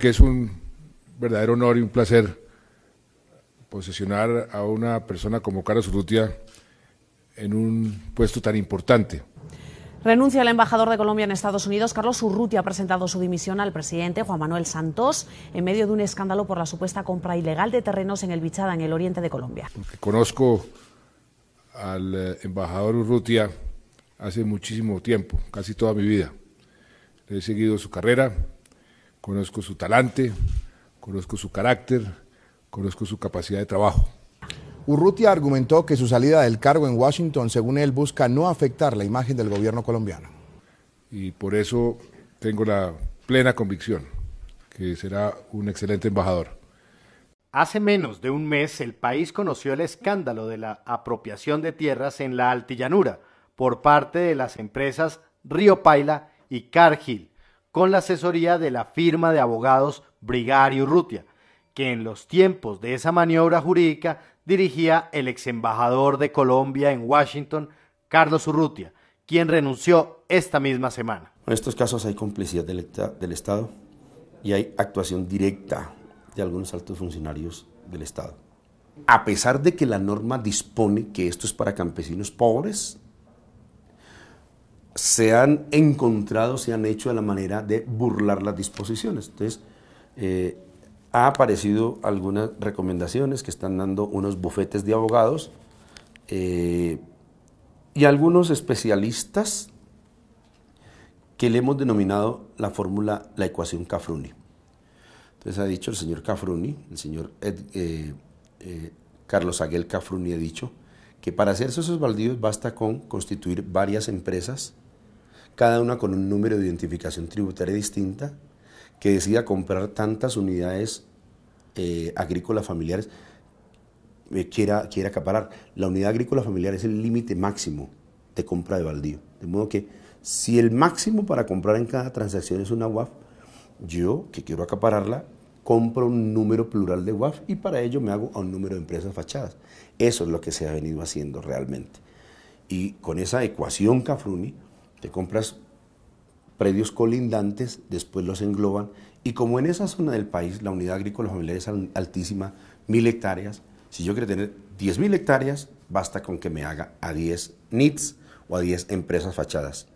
que es un verdadero honor y un placer posesionar a una persona como Carlos Urrutia en un puesto tan importante. Renuncia el embajador de Colombia en Estados Unidos, Carlos Urrutia, ha presentado su dimisión al presidente Juan Manuel Santos en medio de un escándalo por la supuesta compra ilegal de terrenos en el Bichada, en el oriente de Colombia. conozco al eh, embajador Urrutia hace muchísimo tiempo, casi toda mi vida. Le he seguido su carrera, conozco su talante, conozco su carácter, conozco su capacidad de trabajo. Urrutia argumentó que su salida del cargo en Washington, según él, busca no afectar la imagen del gobierno colombiano. Y por eso tengo la plena convicción que será un excelente embajador. Hace menos de un mes el país conoció el escándalo de la apropiación de tierras en la altillanura por parte de las empresas Río Paila y Cargill, con la asesoría de la firma de abogados Brigario Urrutia, que en los tiempos de esa maniobra jurídica dirigía el ex embajador de Colombia en Washington, Carlos Urrutia, quien renunció esta misma semana. En estos casos hay complicidad del Estado y hay actuación directa de algunos altos funcionarios del Estado. A pesar de que la norma dispone que esto es para campesinos pobres, se han encontrado, se han hecho de la manera de burlar las disposiciones. Entonces, eh, ha aparecido algunas recomendaciones que están dando unos bufetes de abogados eh, y algunos especialistas que le hemos denominado la fórmula, la ecuación Cafruni. Entonces ha dicho el señor Cafruni, el señor eh, Carlos Aguel Cafruni ha dicho que para hacerse esos baldíos basta con constituir varias empresas cada una con un número de identificación tributaria distinta, que decida comprar tantas unidades eh, agrícolas familiares me eh, quiera, quiera acaparar. La unidad agrícola familiar es el límite máximo de compra de baldío. De modo que si el máximo para comprar en cada transacción es una WAF, yo que quiero acapararla, compro un número plural de WAF y para ello me hago a un número de empresas fachadas. Eso es lo que se ha venido haciendo realmente. Y con esa ecuación Cafruni, compras predios colindantes, después los engloban y como en esa zona del país la unidad agrícola familiar es altísima, mil hectáreas, si yo quiero tener 10 mil hectáreas, basta con que me haga a 10 NITs o a 10 empresas fachadas.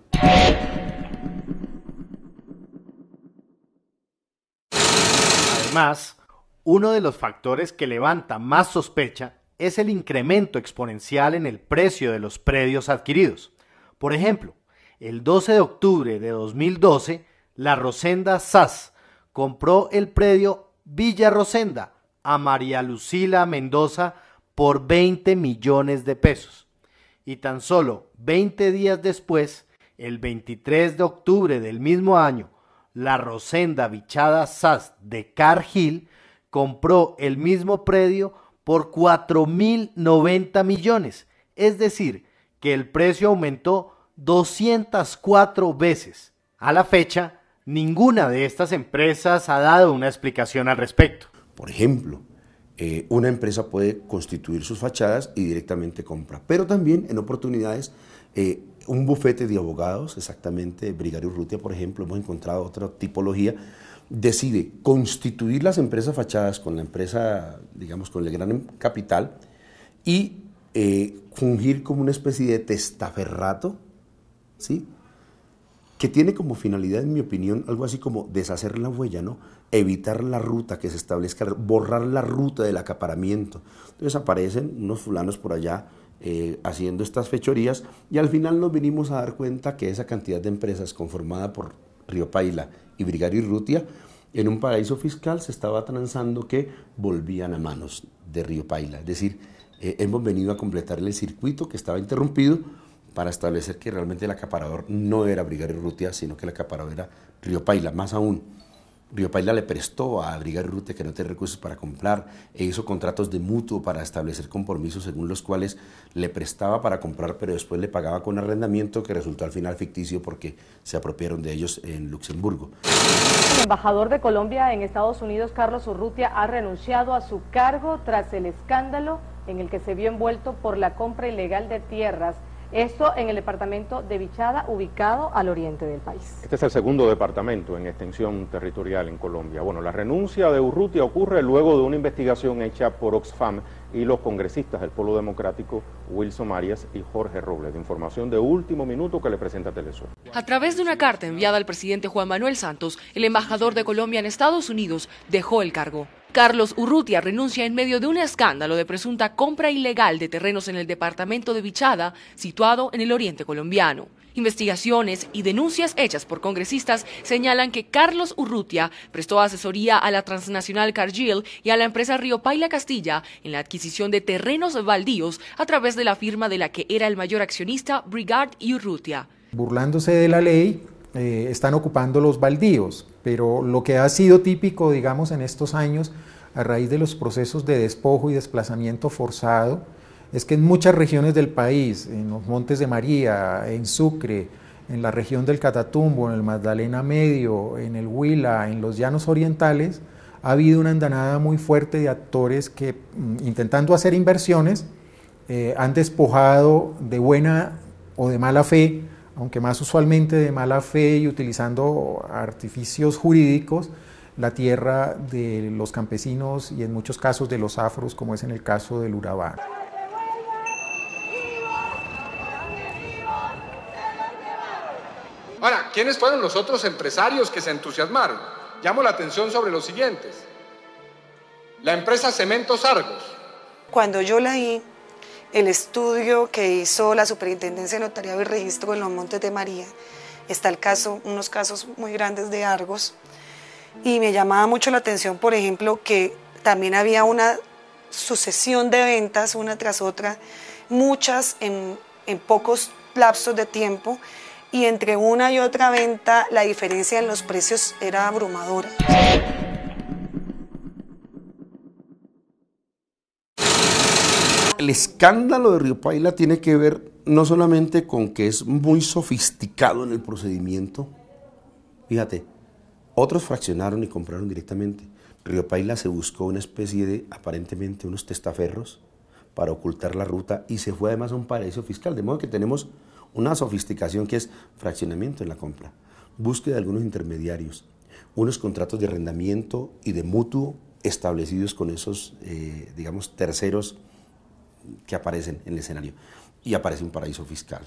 Además, uno de los factores que levanta más sospecha es el incremento exponencial en el precio de los predios adquiridos. Por ejemplo, el 12 de octubre de 2012, la Rosenda SAS compró el predio Villa Rosenda a María Lucila Mendoza por 20 millones de pesos. Y tan solo 20 días después, el 23 de octubre del mismo año, la Rosenda Bichada SAS de Cargill compró el mismo predio por 4.090 millones, es decir, que el precio aumentó 204 veces. A la fecha, ninguna de estas empresas ha dado una explicación al respecto. Por ejemplo, eh, una empresa puede constituir sus fachadas y directamente compra, pero también en oportunidades eh, un bufete de abogados, exactamente Brigario Rutia por ejemplo, hemos encontrado otra tipología, decide constituir las empresas fachadas con la empresa, digamos, con el gran capital y eh, fungir como una especie de testaferrato ¿sí? que tiene como finalidad, en mi opinión, algo así como deshacer la huella, ¿no? Evitar la ruta que se establezca, borrar la ruta del acaparamiento. Entonces aparecen unos fulanos por allá eh, haciendo estas fechorías y al final nos vinimos a dar cuenta que esa cantidad de empresas conformada por Río Paila y Brigario Rutia, en un paraíso fiscal se estaba transando que volvían a manos de Río Paila. Es decir, eh, hemos venido a completar el circuito que estaba interrumpido para establecer que realmente el acaparador no era Brigadier Rutia, sino que el acaparador era Río Paila, más aún. Río Paila le prestó a Brigadier Rutia que no tenía recursos para comprar e hizo contratos de mutuo para establecer compromisos según los cuales le prestaba para comprar, pero después le pagaba con arrendamiento que resultó al final ficticio porque se apropiaron de ellos en Luxemburgo. El embajador de Colombia en Estados Unidos, Carlos Urrutia, ha renunciado a su cargo tras el escándalo en el que se vio envuelto por la compra ilegal de tierras esto en el departamento de Vichada, ubicado al oriente del país. Este es el segundo departamento en extensión territorial en Colombia. Bueno, la renuncia de Urrutia ocurre luego de una investigación hecha por Oxfam y los congresistas del Polo Democrático Wilson Arias y Jorge Robles. De información de último minuto que le presenta Telesur. A través de una carta enviada al presidente Juan Manuel Santos, el embajador de Colombia en Estados Unidos dejó el cargo. Carlos Urrutia renuncia en medio de un escándalo de presunta compra ilegal de terrenos en el departamento de Vichada, situado en el oriente colombiano. Investigaciones y denuncias hechas por congresistas señalan que Carlos Urrutia prestó asesoría a la transnacional Cargill y a la empresa Río Paila Castilla en la adquisición de terrenos baldíos a través de la firma de la que era el mayor accionista, Brigard y Urrutia. Burlándose de la ley, eh, están ocupando los baldíos pero lo que ha sido típico, digamos, en estos años, a raíz de los procesos de despojo y desplazamiento forzado, es que en muchas regiones del país, en los Montes de María, en Sucre, en la región del Catatumbo, en el Magdalena Medio, en el Huila, en los Llanos Orientales, ha habido una andanada muy fuerte de actores que, mm, intentando hacer inversiones, eh, han despojado de buena o de mala fe aunque más usualmente de mala fe y utilizando artificios jurídicos, la tierra de los campesinos y en muchos casos de los afros, como es en el caso del Urabá. Ahora, ¿quiénes fueron los otros empresarios que se entusiasmaron? Llamo la atención sobre los siguientes. La empresa Cementos Argos. Cuando yo la vi, el estudio que hizo la Superintendencia de Notariado y Registro en los Montes de María. Está el caso, unos casos muy grandes de Argos. Y me llamaba mucho la atención, por ejemplo, que también había una sucesión de ventas, una tras otra, muchas en, en pocos lapsos de tiempo. Y entre una y otra venta, la diferencia en los precios era abrumadora. el escándalo de Río Paila tiene que ver no solamente con que es muy sofisticado en el procedimiento. Fíjate, otros fraccionaron y compraron directamente. Río Paila se buscó una especie de, aparentemente, unos testaferros para ocultar la ruta y se fue además a un paraíso fiscal. De modo que tenemos una sofisticación que es fraccionamiento en la compra, búsqueda de algunos intermediarios, unos contratos de arrendamiento y de mutuo establecidos con esos, eh, digamos, terceros que aparecen en el escenario. Y aparece un paraíso fiscal,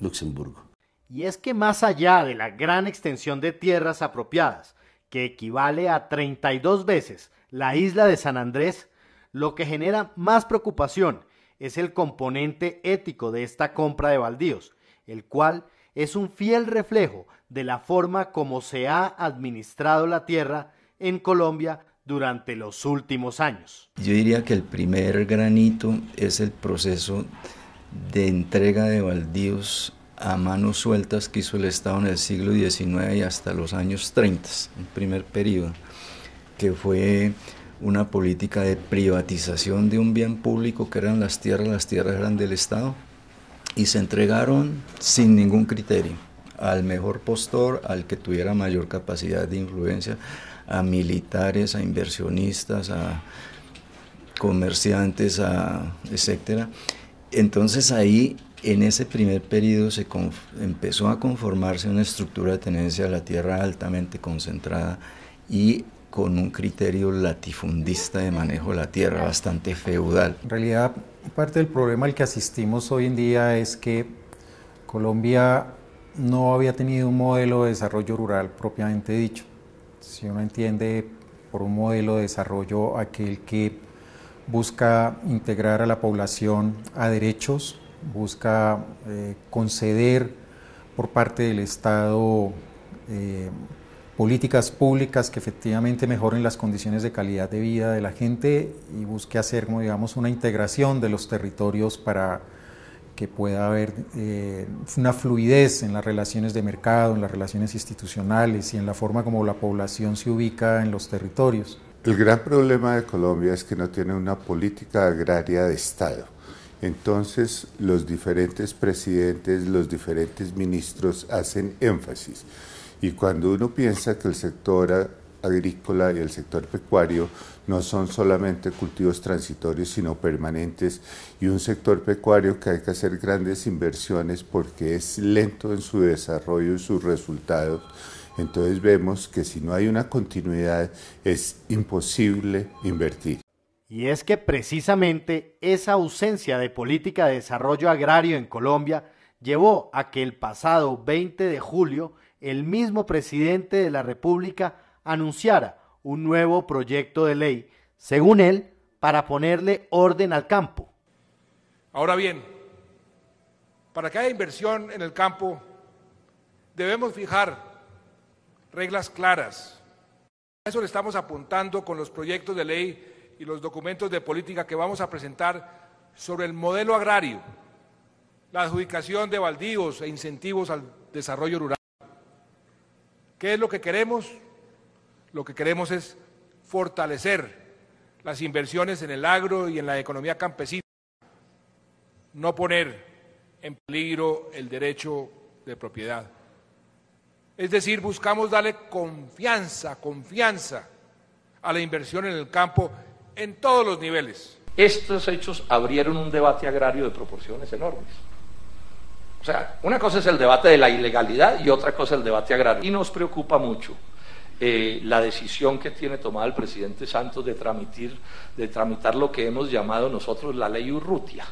Luxemburgo. Y es que más allá de la gran extensión de tierras apropiadas, que equivale a 32 veces la isla de San Andrés, lo que genera más preocupación es el componente ético de esta compra de baldíos, el cual es un fiel reflejo de la forma como se ha administrado la tierra en Colombia durante los últimos años. Yo diría que el primer granito es el proceso de entrega de baldíos a manos sueltas que hizo el Estado en el siglo XIX y hasta los años 30, un primer periodo, que fue una política de privatización de un bien público que eran las tierras, las tierras eran del Estado, y se entregaron sin ningún criterio al mejor postor, al que tuviera mayor capacidad de influencia, a militares, a inversionistas, a comerciantes, a etcétera. Entonces ahí en ese primer periodo se empezó a conformarse una estructura de tenencia de la tierra altamente concentrada y con un criterio latifundista de manejo de la tierra bastante feudal. En realidad, parte del problema al que asistimos hoy en día es que Colombia no había tenido un modelo de desarrollo rural propiamente dicho. Si uno entiende por un modelo de desarrollo aquel que busca integrar a la población a derechos, busca eh, conceder por parte del Estado eh, políticas públicas que efectivamente mejoren las condiciones de calidad de vida de la gente y busque hacer, digamos, una integración de los territorios para que pueda haber eh, una fluidez en las relaciones de mercado, en las relaciones institucionales y en la forma como la población se ubica en los territorios. El gran problema de Colombia es que no tiene una política agraria de Estado. Entonces los diferentes presidentes, los diferentes ministros hacen énfasis. Y cuando uno piensa que el sector agrícola y el sector pecuario no son solamente cultivos transitorios, sino permanentes, y un sector pecuario que hay que hacer grandes inversiones porque es lento en su desarrollo y sus resultados. Entonces vemos que si no hay una continuidad es imposible invertir. Y es que precisamente esa ausencia de política de desarrollo agrario en Colombia llevó a que el pasado 20 de julio el mismo presidente de la República anunciara un nuevo proyecto de ley, según él, para ponerle orden al campo. Ahora bien, para que haya inversión en el campo, debemos fijar reglas claras. A eso le estamos apuntando con los proyectos de ley y los documentos de política que vamos a presentar sobre el modelo agrario, la adjudicación de baldíos e incentivos al desarrollo rural. ¿Qué es lo que queremos? Lo que queremos es fortalecer las inversiones en el agro y en la economía campesina, no poner en peligro el derecho de propiedad. Es decir, buscamos darle confianza, confianza a la inversión en el campo en todos los niveles. Estos hechos abrieron un debate agrario de proporciones enormes. O sea, una cosa es el debate de la ilegalidad y otra cosa el debate agrario. Y nos preocupa mucho eh, la decisión que tiene tomada el presidente Santos de, de tramitar lo que hemos llamado nosotros la ley Urrutia.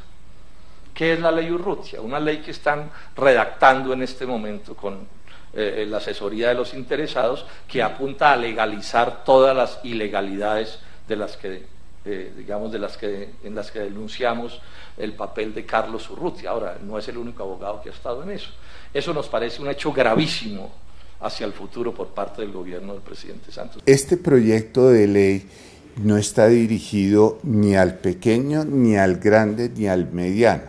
¿Qué es la ley Urrutia? Una ley que están redactando en este momento con eh, la asesoría de los interesados que apunta a legalizar todas las ilegalidades de las que eh, digamos, de las que, en las que denunciamos el papel de Carlos Urrutia. Ahora, no es el único abogado que ha estado en eso. Eso nos parece un hecho gravísimo hacia el futuro por parte del gobierno del presidente Santos. Este proyecto de ley no está dirigido ni al pequeño, ni al grande, ni al mediano.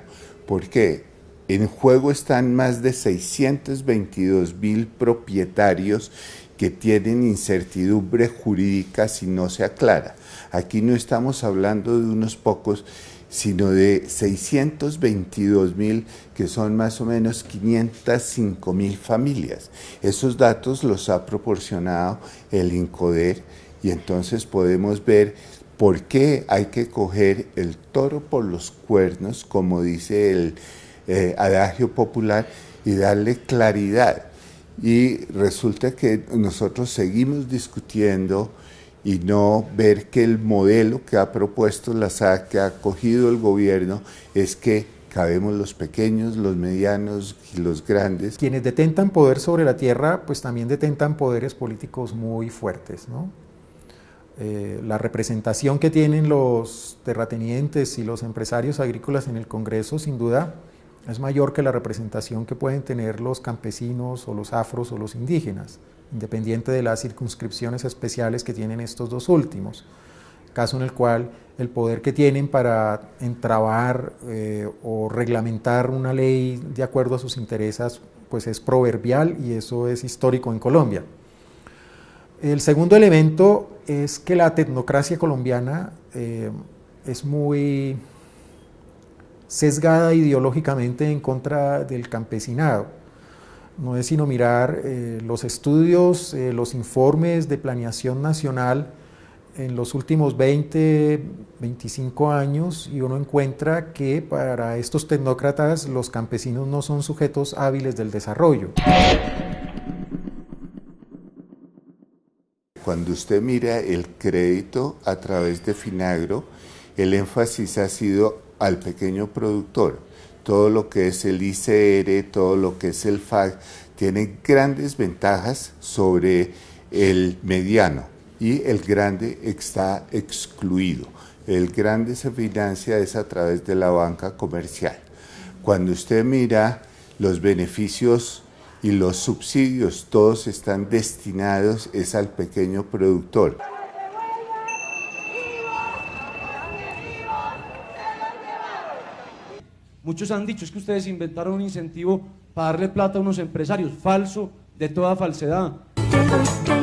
porque En juego están más de 622 mil propietarios que tienen incertidumbre jurídica si no se aclara. Aquí no estamos hablando de unos pocos, sino de 622 mil, que son más o menos 505 mil familias. Esos datos los ha proporcionado el INCODER y entonces podemos ver por qué hay que coger el toro por los cuernos, como dice el eh, adagio popular, y darle claridad. Y resulta que nosotros seguimos discutiendo y no ver que el modelo que ha propuesto la SAC, que ha cogido el gobierno, es que cabemos los pequeños, los medianos y los grandes. Quienes detentan poder sobre la tierra, pues también detentan poderes políticos muy fuertes, ¿no? Eh, la representación que tienen los terratenientes y los empresarios agrícolas en el Congreso, sin duda, es mayor que la representación que pueden tener los campesinos o los afros o los indígenas independiente de las circunscripciones especiales que tienen estos dos últimos, caso en el cual el poder que tienen para entrabar eh, o reglamentar una ley de acuerdo a sus intereses pues es proverbial y eso es histórico en Colombia. El segundo elemento es que la tecnocracia colombiana eh, es muy sesgada ideológicamente en contra del campesinado. No es sino mirar eh, los estudios, eh, los informes de planeación nacional en los últimos 20, 25 años y uno encuentra que para estos tecnócratas los campesinos no son sujetos hábiles del desarrollo. Cuando usted mira el crédito a través de Finagro, el énfasis ha sido al pequeño productor todo lo que es el ICR, todo lo que es el FAC, tiene grandes ventajas sobre el mediano y el grande está excluido. El grande se financia es a través de la banca comercial. Cuando usted mira los beneficios y los subsidios, todos están destinados es al pequeño productor. Muchos han dicho es que ustedes inventaron un incentivo para darle plata a unos empresarios. Falso, de toda falsedad.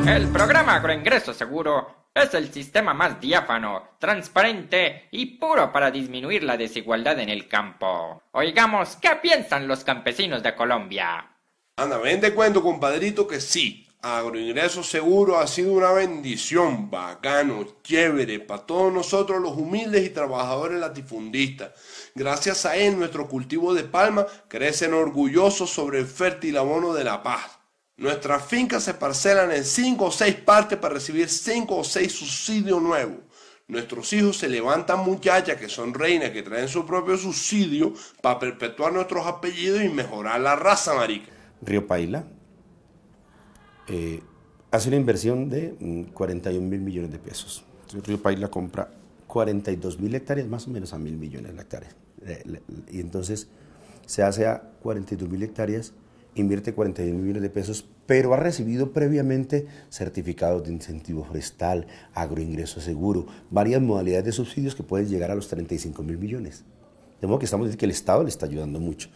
El programa Agroingreso Seguro es el sistema más diáfano, transparente y puro para disminuir la desigualdad en el campo. Oigamos, ¿qué piensan los campesinos de Colombia? Anda, ven de cuento, compadrito, que sí, Agroingreso Seguro ha sido una bendición, bacano, chévere, para todos nosotros los humildes y trabajadores latifundistas. Gracias a él, nuestro cultivo de palma crecen orgullosos sobre el fértil abono de la paz. Nuestras fincas se parcelan en cinco o seis partes para recibir cinco o seis subsidios nuevos. Nuestros hijos se levantan muchachas que son reinas, que traen su propio subsidio para perpetuar nuestros apellidos y mejorar la raza, marica. Río Paila eh, hace una inversión de 41 mm, mil millones de pesos. El Río País la compra 42 mil hectáreas, más o menos a mil millones de hectáreas. Eh, y entonces se hace a 42 mil hectáreas, invierte 41 millones de pesos, pero ha recibido previamente certificados de incentivo forestal, agroingreso seguro, varias modalidades de subsidios que pueden llegar a los 35 mil millones. De modo que estamos diciendo que el Estado le está ayudando mucho.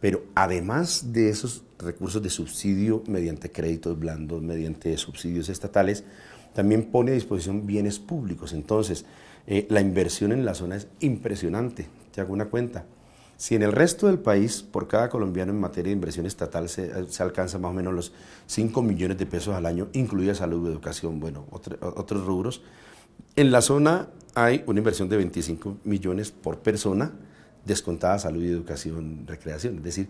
Pero además de esos recursos de subsidio mediante créditos blandos, mediante subsidios estatales, también pone a disposición bienes públicos. Entonces, eh, la inversión en la zona es impresionante, te hago una cuenta. Si en el resto del país, por cada colombiano en materia de inversión estatal, se, eh, alcanza más o menos los 5 millones de pesos al año, incluida salud, educación, bueno, otros rubros, en la zona hay una inversión de 25 millones por persona, descontada salud y educación, recreación. Es decir,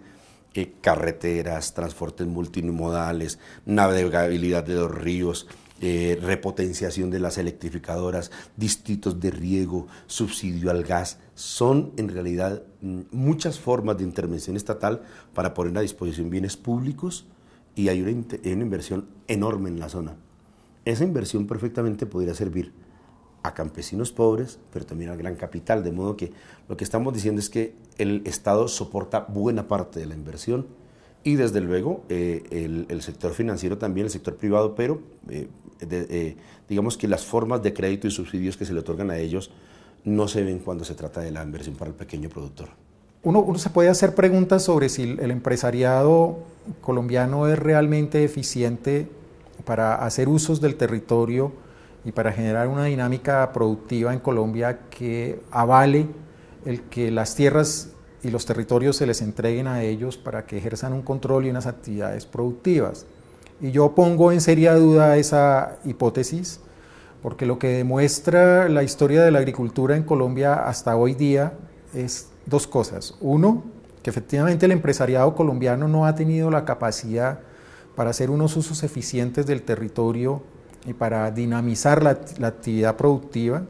carreteras, transportes multimodales, navegabilidad de los ríos, eh, repotenciación de las electrificadoras, distritos de riego, subsidio al gas, son en realidad mm, muchas formas de intervención estatal para poner a disposición bienes públicos y hay una inversión enorme en la zona. Esa inversión perfectamente podría servir a campesinos pobres, pero también al gran capital. De modo que lo que estamos diciendo es que el Estado soporta buena parte de la inversión y desde luego eh, el, sector financiero también, el sector privado, pero eh, eh, digamos que las formas de crédito y subsidios que se le otorgan a ellos no se ven cuando se trata de la inversión para el pequeño productor. Uno, uno se puede hacer preguntas sobre si el empresariado colombiano es realmente eficiente para hacer usos del territorio y para generar una dinámica productiva en Colombia que avale el que las tierras y los territorios se les entreguen a ellos para que ejerzan un control y unas actividades productivas. Y yo pongo en seria duda esa hipótesis, porque lo que demuestra la historia de la agricultura en Colombia hasta hoy día es dos cosas. Uno, que efectivamente el empresariado colombiano no ha tenido la capacidad para hacer unos usos eficientes del territorio y para dinamizar la, actividad productiva.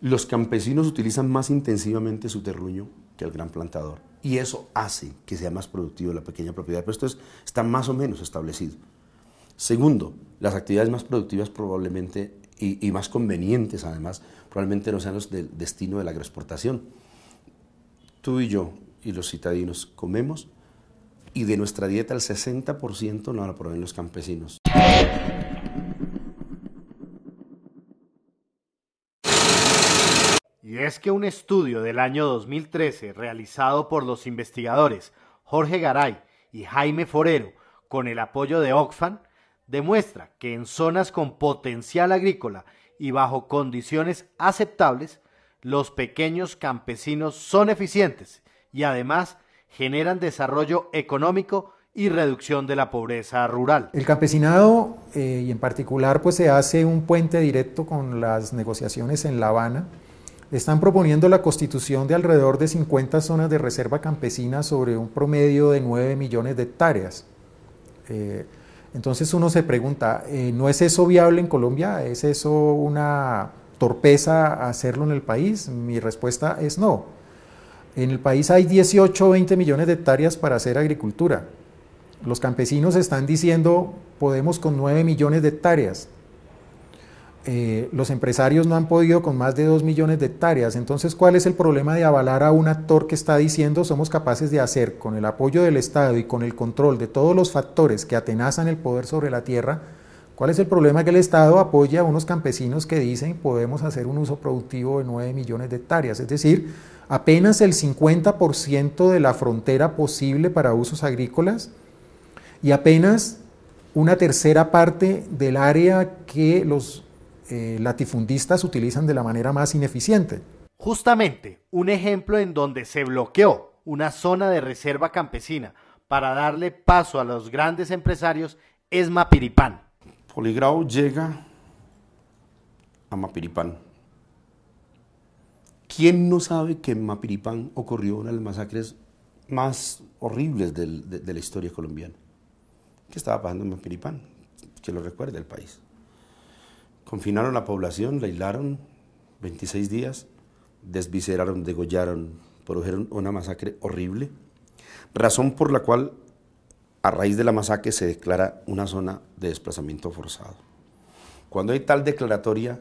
Los campesinos utilizan más intensivamente su terruño que el gran plantador y eso hace que sea más productivo la pequeña propiedad, pero esto está más o menos establecido. Segundo, las actividades más productivas probablemente y, más convenientes además probablemente no sean los del destino de la agroexportación. Tú y yo y los citadinos comemos y de nuestra dieta el 60% no la proveen los campesinos. Y es que un estudio del año 2013 realizado por los investigadores Jorge Garay y Jaime Forero con el apoyo de Oxfam demuestra que en zonas con potencial agrícola y bajo condiciones aceptables, los pequeños campesinos son eficientes y además generan desarrollo económico y reducción de la pobreza rural. El campesinado eh, y en particular pues se hace un puente directo con las negociaciones en La Habana están proponiendo la constitución de alrededor de 50 zonas de reserva campesina sobre un promedio de 9 millones de hectáreas. Eh, entonces uno se pregunta, eh, ¿no es eso viable en Colombia? ¿Es eso una torpeza hacerlo en el país? Mi respuesta es no. En el país hay 18 o 20 millones de hectáreas para hacer agricultura. Los campesinos están diciendo, podemos con 9 millones de hectáreas. Eh, los empresarios no han podido con más de 2 millones de hectáreas. Entonces, ¿cuál es el problema de avalar a un actor que está diciendo somos capaces de hacer con el apoyo del Estado y con el control de todos los factores que atenazan el poder sobre la tierra? ¿Cuál es el problema que el Estado apoya a unos campesinos que dicen podemos hacer un uso productivo de 9 millones de hectáreas? Es decir, apenas el 50% de la frontera posible para usos agrícolas y apenas una tercera parte del área que los eh, latifundistas utilizan de la manera más ineficiente. Justamente, un ejemplo en donde se bloqueó una zona de reserva campesina para darle paso a los grandes empresarios es Mapiripán. Poligrau llega a Mapiripán. ¿Quién no sabe que en Mapiripán ocurrió una de las masacres más horribles de, de, la historia colombiana? ¿Qué estaba pasando en Mapiripán? Que lo recuerde el país. Confinaron la población, la aislaron 26 días, desvisceraron, degollaron, produjeron una masacre horrible, razón por la cual a raíz de la masacre se declara una zona de desplazamiento forzado. Cuando hay tal declaratoria,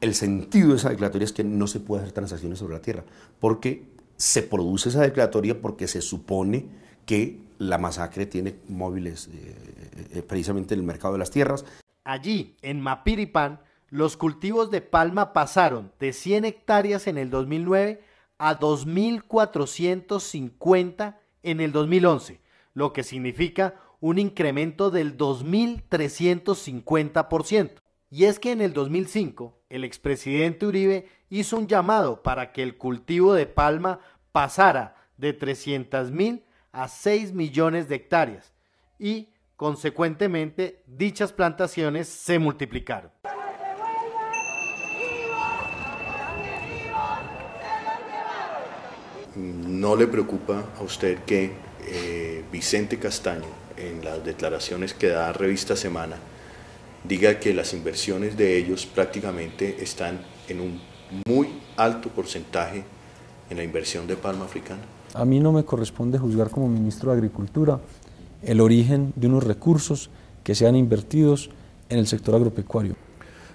el sentido de esa declaratoria es que no se puede hacer transacciones sobre la tierra, porque se produce esa declaratoria porque se supone que la masacre tiene móviles eh, eh, eh, precisamente en el mercado de las tierras. Allí, en Mapiripán, los cultivos de palma pasaron de 100 hectáreas en el 2009 a 2.450 en el 2011, lo que significa un incremento del 2.350%. Y es que en el 2005, el expresidente Uribe hizo un llamado para que el cultivo de palma pasara de 300.000 a 6 millones de hectáreas y Consecuentemente, dichas plantaciones se multiplicaron. ¿No le preocupa a usted que eh, Vicente Castaño, en las declaraciones que da Revista Semana, diga que las inversiones de ellos prácticamente están en un muy alto porcentaje en la inversión de palma africana? A mí no me corresponde juzgar como ministro de Agricultura el origen de unos recursos que sean invertidos en el sector agropecuario.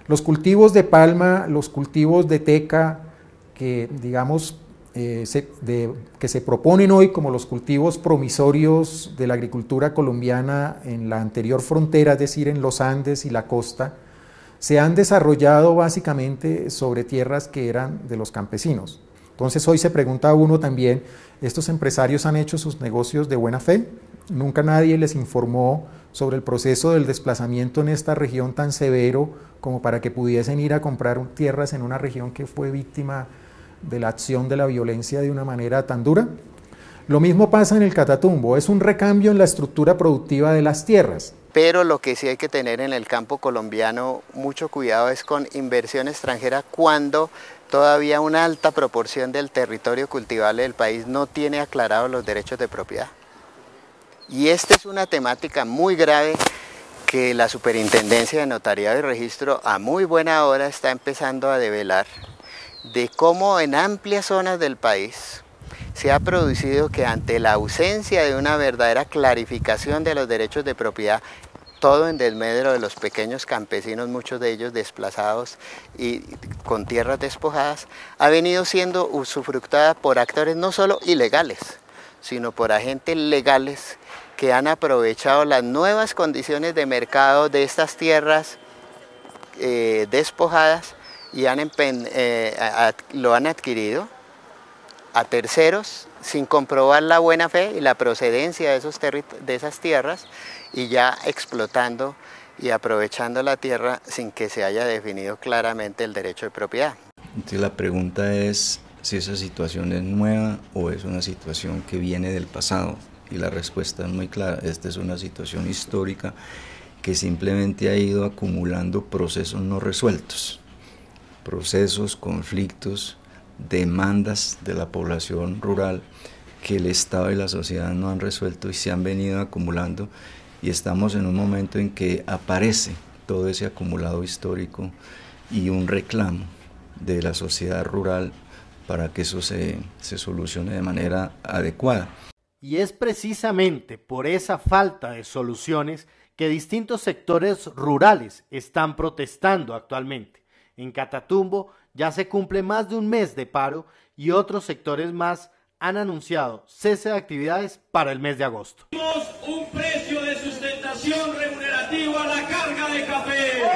Los cultivos de palma, los cultivos de teca, que digamos eh, se, que se proponen hoy como los cultivos promisorios de la agricultura colombiana en la anterior frontera, es decir, en los Andes y la costa, se han desarrollado básicamente sobre tierras que eran de los campesinos. Entonces hoy se pregunta uno también, ¿estos empresarios han hecho sus negocios de buena fe? Nunca nadie les informó sobre el proceso del desplazamiento en esta región tan severo como para que pudiesen ir a comprar tierras en una región que fue víctima de la acción de la violencia de una manera tan dura. Lo mismo pasa en el Catatumbo, es un recambio en la estructura productiva de las tierras. Pero lo que sí hay que tener en el campo colombiano mucho cuidado es con inversión extranjera cuando todavía una alta proporción del territorio cultivable del país no tiene aclarados los derechos de propiedad. Y esta es una temática muy grave que la Superintendencia de Notariado y Registro a muy buena hora está empezando a develar de cómo en amplias zonas del país se ha producido que ante la ausencia de una verdadera clarificación de los derechos de propiedad, todo en desmedro de los pequeños campesinos, muchos de ellos desplazados y con tierras despojadas, ha venido siendo usufructada por actores no solo ilegales, sino por agentes legales que han aprovechado las nuevas condiciones de mercado de estas tierras eh, despojadas y han eh, lo han adquirido a terceros sin comprobar la buena fe y la procedencia de, esos de esas tierras y ya explotando y aprovechando la tierra sin que se haya definido claramente el derecho de propiedad. Entonces la pregunta es si esa situación es nueva o es una situación que viene del pasado y la respuesta es muy clara. Esta es una situación histórica que simplemente ha ido acumulando procesos no resueltos, procesos, conflictos, demandas de la población rural que el Estado y la sociedad no han resuelto y se han venido acumulando y estamos en un momento en que aparece todo ese acumulado histórico y un reclamo de la sociedad rural para que eso se, se solucione de manera adecuada. Y es precisamente por esa falta de soluciones que distintos sectores rurales están protestando actualmente. En Catatumbo ya se cumple más de un mes de paro y otros sectores más han anunciado cese de actividades para el mes de agosto. Un precio de sustentación a la carga de café.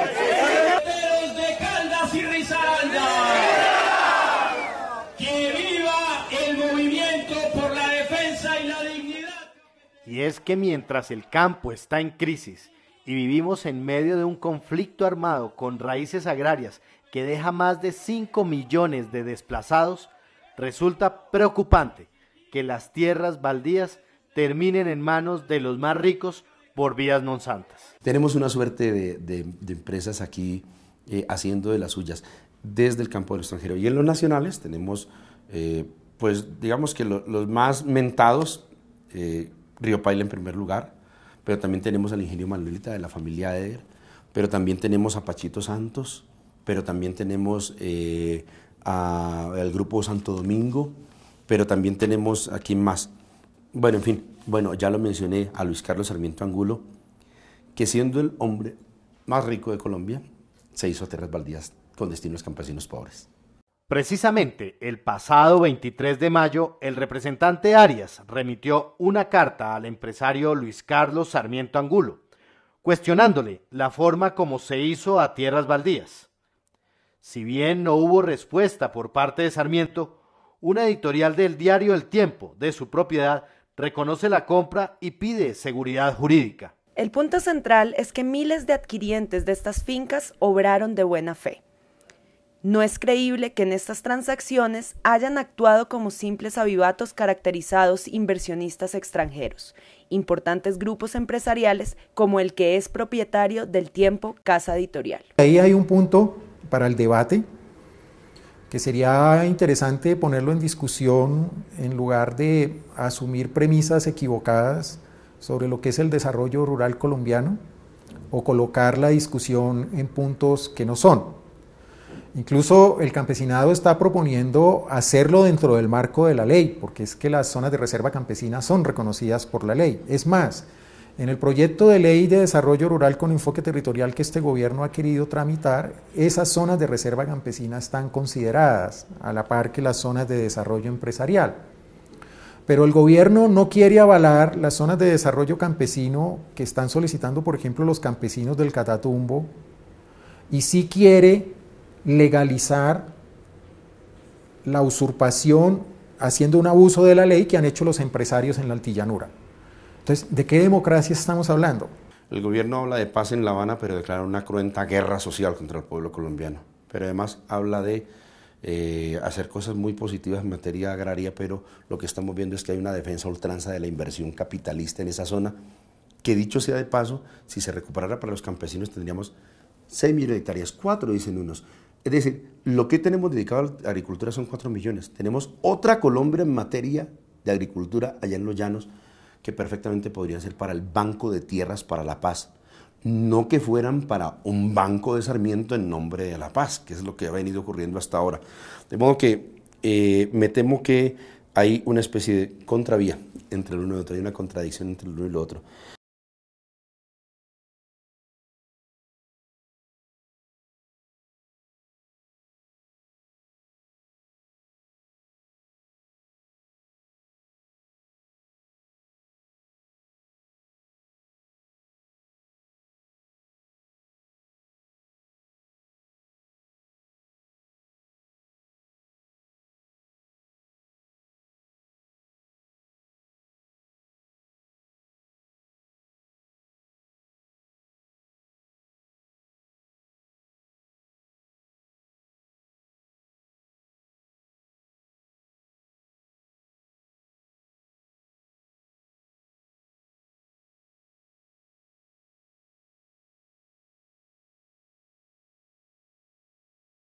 Y es que mientras el campo está en crisis y vivimos en medio de un conflicto armado con raíces agrarias que deja más de 5 millones de desplazados, resulta preocupante que las tierras baldías terminen en manos de los más ricos por vías no santas. Tenemos una suerte de, empresas aquí eh, haciendo de las suyas desde el campo del extranjero. Y en los nacionales tenemos, eh, pues digamos que los más mentados, eh, Río Paila en primer lugar, pero también tenemos al ingenio Manuelita de la familia Eder, pero también tenemos a Pachito Santos, pero también tenemos eh, al grupo Santo Domingo, pero también tenemos aquí más. Bueno, en fin, bueno, ya lo mencioné a Luis Carlos Sarmiento Angulo, que siendo el hombre más rico de Colombia, se hizo a tierras baldías con destinos campesinos pobres. Precisamente el pasado 23 de mayo, el representante Arias remitió una carta al empresario Luis Carlos Sarmiento Angulo, cuestionándole la forma como se hizo a tierras baldías. Si bien no hubo respuesta por parte de Sarmiento, una editorial del diario El Tiempo, de su propiedad, reconoce la compra y pide seguridad jurídica. El punto central es que miles de adquirientes de estas fincas obraron de buena fe. No es creíble que en estas transacciones hayan actuado como simples avivatos caracterizados inversionistas extranjeros, importantes grupos empresariales como el que es propietario del tiempo Casa Editorial. Ahí hay un punto para el debate que sería interesante ponerlo en discusión en lugar de asumir premisas equivocadas sobre lo que es el desarrollo rural colombiano o colocar la discusión en puntos que no son. Incluso el campesinado está proponiendo hacerlo dentro del marco de la ley, porque es que las zonas de reserva campesina son reconocidas por la ley. Es más, en el proyecto de ley de desarrollo rural con enfoque territorial que este gobierno ha querido tramitar, esas zonas de reserva campesina están consideradas a la par que las zonas de desarrollo empresarial. Pero el gobierno no quiere avalar las zonas de desarrollo campesino que están solicitando, por ejemplo, los campesinos del Catatumbo, y sí quiere legalizar la usurpación haciendo un abuso de la ley que han hecho los empresarios en la altillanura. Entonces, ¿de qué democracia estamos hablando? El gobierno habla de paz en La Habana, pero declara una cruenta guerra social contra el pueblo colombiano. Pero además habla de eh, hacer cosas muy positivas en materia agraria, pero lo que estamos viendo es que hay una defensa ultranza de la inversión capitalista en esa zona, que dicho sea de paso, si se recuperara para los campesinos tendríamos 6 millones de hectáreas, 4 dicen unos, es decir, lo que tenemos dedicado a la agricultura son 4 millones. Tenemos otra Colombia en materia de agricultura allá en los llanos que perfectamente podría ser para el Banco de Tierras para la Paz. No que fueran para un banco de Sarmiento en nombre de la paz, que es lo que ha venido ocurriendo hasta ahora. De modo que eh, me temo que hay una especie de contravía entre el uno y el otro, hay una contradicción entre el uno y el otro.